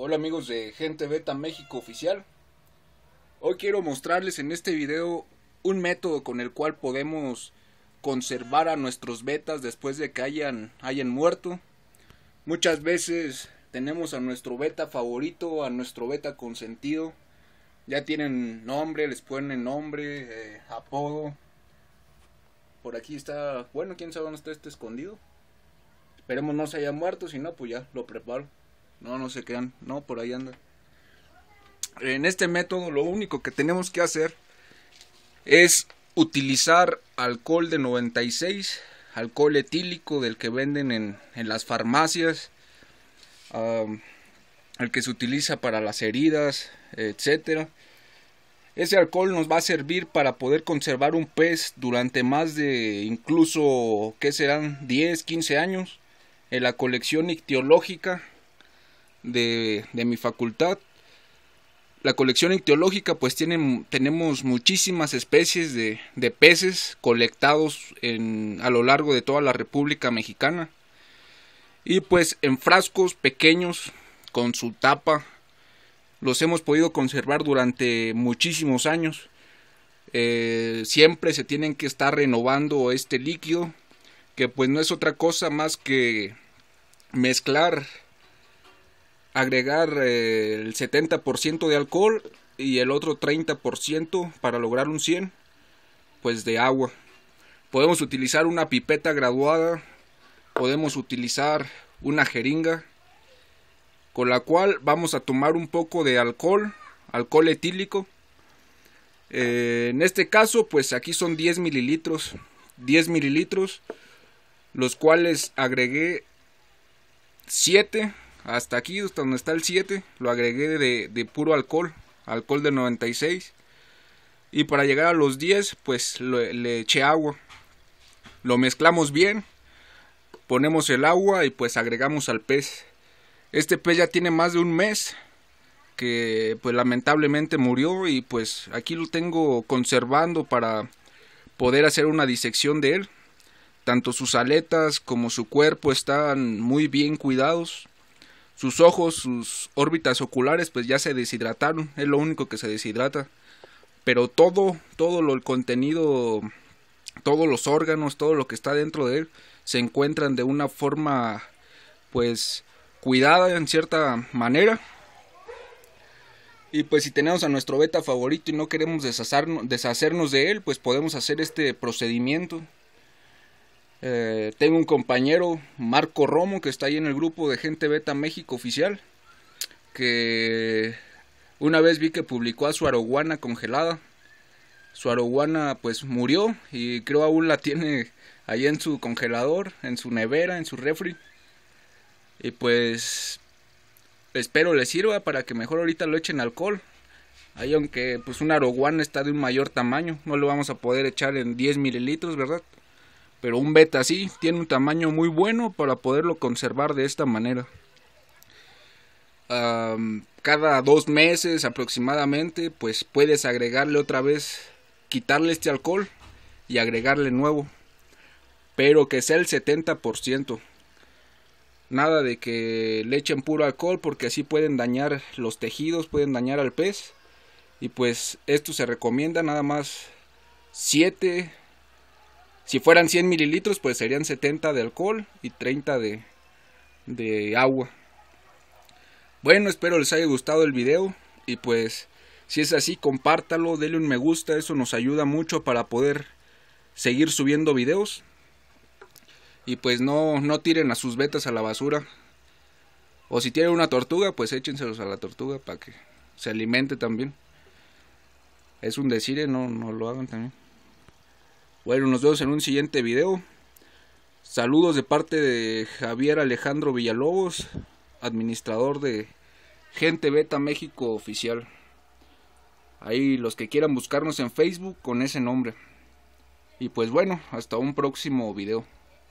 Hola amigos de Gente Beta México Oficial. Hoy quiero mostrarles en este video un método con el cual podemos conservar a nuestros betas después de que hayan, hayan muerto. Muchas veces tenemos a nuestro beta favorito, a nuestro beta consentido. Ya tienen nombre, les ponen nombre, eh, apodo. Por aquí está, bueno, quién sabe dónde está este escondido. Esperemos no se haya muerto, si no, pues ya lo preparo. No, no se quedan. No, por ahí anda. En este método lo único que tenemos que hacer es utilizar alcohol de 96, alcohol etílico del que venden en, las farmacias, el que se utiliza para las heridas, etcétera. Ese alcohol nos va a servir para poder conservar un pez durante más de incluso, ¿qué serán? 10, 15 años en la colección ictiológica de, mi facultad. La colección ictiológica, pues tiene tenemos muchísimas especies de, peces colectados en, a lo largo de toda la República Mexicana. Y pues en frascos pequeños, con su tapa, los hemos podido conservar durante muchísimos años. Eh, siempre se tienen que estar renovando este líquido, que pues no es otra cosa más que mezclar agregar eh, el 70% de alcohol y el otro 30% para lograr un 100, pues de agua. Podemos utilizar una pipeta graduada, podemos utilizar una jeringa con la cual vamos a tomar un poco de alcohol, alcohol etílico. Eh, en este caso, pues aquí son 10 mililitros, 10 mililitros, los cuales agregué 7 hasta aquí, hasta donde está el 7, lo agregué de, puro alcohol, alcohol de 96. Y para llegar a los 10, pues le, le eché agua. Lo mezclamos bien, ponemos el agua y pues agregamos al pez. Este pez ya tiene más de un mes que pues lamentablemente murió y pues aquí lo tengo conservando para poder hacer una disección de él. Tanto sus aletas como su cuerpo están muy bien cuidados sus ojos, sus órbitas oculares, pues ya se deshidrataron, es lo único que se deshidrata. Pero todo, todo lo, el contenido, todos los órganos, todo lo que está dentro de él, se encuentran de una forma, pues, cuidada en cierta manera. Y pues si tenemos a nuestro beta favorito y no queremos deshacernos de él, pues podemos hacer este procedimiento. Eh, tengo un compañero, Marco Romo, que está ahí en el grupo de Gente Beta México Oficial, que una vez vi que publicó a su aroguana congelada. Su aroguana pues murió y creo aún la tiene ahí en su congelador, en su nevera, en su refri. Y pues espero le sirva para que mejor ahorita lo echen alcohol. Ahí aunque pues un aroguana está de un mayor tamaño, no lo vamos a poder echar en 10 mililitros, ¿verdad? pero un beta así tiene un tamaño muy bueno para poderlo conservar de esta manera. cada dos meses aproximadamente, pues puedes agregarle otra vez, quitarle este alcohol y agregarle nuevo, pero que sea el 70%. Nada de que le echen puro alcohol porque así pueden dañar los tejidos, pueden dañar al pez. Y pues esto se recomienda nada más 7 si fueran 100 mililitros, pues serían 70 de alcohol y 30 de, de agua. Bueno, espero les haya gustado el video y pues si es así, compártalo, denle un me gusta, eso nos ayuda mucho para poder seguir subiendo videos. Y pues no, no tiren a sus betas a la basura. O si tienen una tortuga, pues échenselos a la tortuga para que se alimente también. Es un decir, ¿eh? no, no lo hagan también. Bueno, nos vemos en un siguiente video. Saludos de parte de Javier Alejandro Villalobos, administrador de Gente Beta México Oficial. Ahí los que quieran buscarnos en Facebook con ese nombre. Y pues bueno, hasta un próximo video.